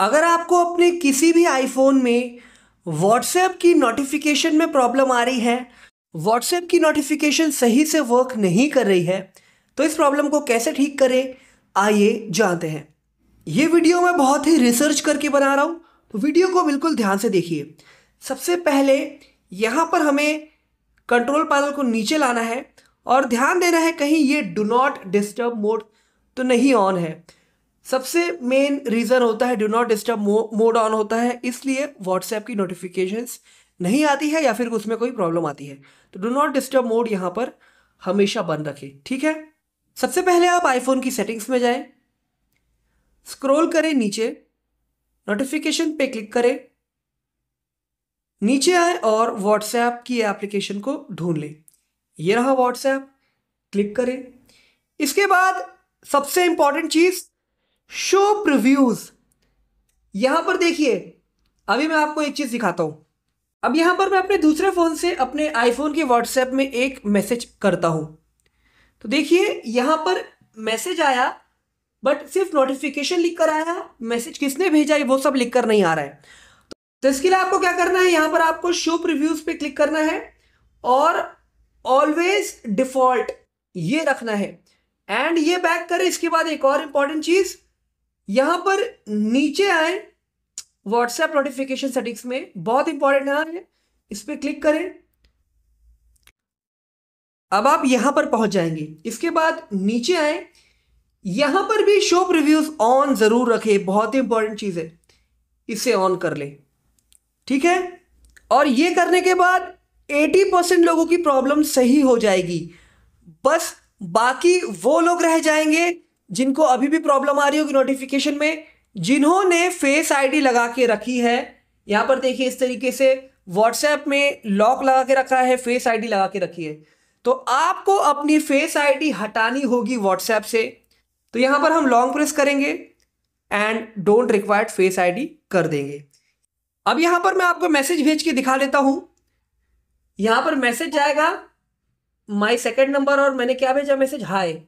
अगर आपको अपने किसी भी आईफोन में व्हाट्सएप की नोटिफिकेशन में प्रॉब्लम आ रही है व्हाट्सएप की नोटिफिकेशन सही से वर्क नहीं कर रही है तो इस प्रॉब्लम को कैसे ठीक करें आइए जानते हैं ये वीडियो मैं बहुत ही रिसर्च करके बना रहा हूँ तो वीडियो को बिल्कुल ध्यान से देखिए सबसे पहले यहाँ पर हमें कंट्रोल पैनल को नीचे लाना है और ध्यान देना है कहीं ये डू नॉट डिस्टर्ब मोड तो नहीं ऑन है सबसे मेन रीज़न होता है do not disturb mode on होता है इसलिए व्हाट्सएप की नोटिफिकेशन नहीं आती है या फिर उसमें कोई प्रॉब्लम आती है तो डू नॉट डिस्टर्ब मोड यहाँ पर हमेशा बंद रखें ठीक है सबसे पहले आप आईफोन की सेटिंग्स में जाएं स्क्रॉल करें नीचे नोटिफिकेशन पे क्लिक करें नीचे आए और व्हाट्सएप की एप्लीकेशन को ढूंढ लें ये रहा व्हाट्सएप क्लिक करें इसके बाद सबसे इंपॉर्टेंट चीज़ शो प्रिव्यूज यहां पर देखिए अभी मैं आपको एक चीज दिखाता हूं अब यहां पर मैं अपने दूसरे फोन से अपने आईफोन के व्हाट्सएप में एक मैसेज करता हूं तो देखिए यहां पर मैसेज आया बट सिर्फ नोटिफिकेशन लिख कर आया मैसेज किसने भेजा है वो सब लिख कर नहीं आ रहा है तो इसके लिए आपको क्या करना है यहां पर आपको शो प्रिव्यूज पे क्लिक करना है और ऑलवेज डिफॉल्ट ये रखना है एंड ये बैक करें इसके बाद एक और इंपॉर्टेंट चीज़ यहां पर नीचे आए व्हाट्सएप नोटिफिकेशन सेटिंग्स में बहुत इंपॉर्टेंट है इस पर क्लिक करें अब आप यहां पर पहुंच जाएंगे इसके बाद नीचे आए यहां पर भी शो रिव्यूज ऑन जरूर रखें बहुत ही इंपॉर्टेंट चीज है इसे ऑन कर लें ठीक है और ये करने के बाद 80 परसेंट लोगों की प्रॉब्लम सही हो जाएगी बस बाकी वो लोग रह जाएंगे जिनको अभी भी प्रॉब्लम आ रही होगी नोटिफिकेशन में जिन्होंने फेस आईडी लगा के रखी है यहां पर देखिए इस तरीके से व्हाट्सएप में लॉक लगा के रखा है फेस आईडी लगा के रखी है तो आपको अपनी फेस आईडी हटानी होगी व्हाट्सएप से तो यहां पर हम लॉन्ग प्रेस करेंगे and don't required face ID कर देंगे अब यहां पर मैं आपको मैसेज भेज के दिखा देता हूं यहां पर मैसेज जाएगा माई सेकेंड नंबर और मैंने क्या भेजा मैसेज हाई